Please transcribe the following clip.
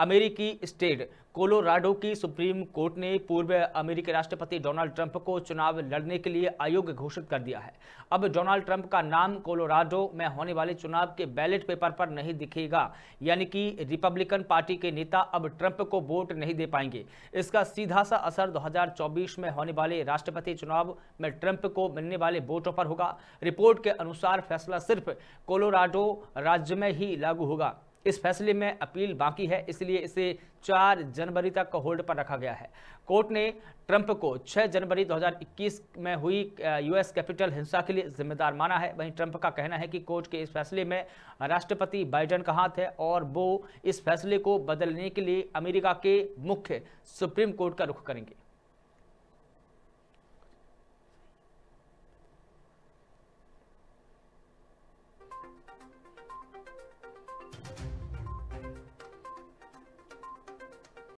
अमेरिकी state Colorado की supreme court ने पूर्व अमेरिकी राष्ट्रपति डोनाल्ड ट्रंप को चुनाव लड़ने के लिए अयोग्य घोषित कर दिया है अब डोनाल्ड ट्रंप का नाम कोलोराडो में होने वाले चुनाव के बैलेट पेपर पर नहीं दिखेगा यानी कि रिपब्लिकन पार्टी के नेता अब ट्रंप को वोट नहीं दे पाएंगे इसका सीधा सा असर दो में होने वाले राष्ट्रपति चुनाव में ट्रंप को मिलने वाले वोटों पर होगा रिपोर्ट के अनुसार फैसला सिर्फ कोलोराडो राज्य में ही लागू होगा इस फैसले में अपील बाकी है इसलिए इसे 4 जनवरी तक होल्ड पर रखा गया है कोर्ट ने ट्रंप को 6 जनवरी 2021 में हुई यूएस कैपिटल हिंसा के लिए जिम्मेदार माना है वहीं ट्रंप का कहना है कि कोर्ट के इस फैसले में राष्ट्रपति बाइडेन का हाथ है और वो इस फैसले को बदलने के लिए अमेरिका के मुख्य सुप्रीम कोर्ट का रुख करेंगे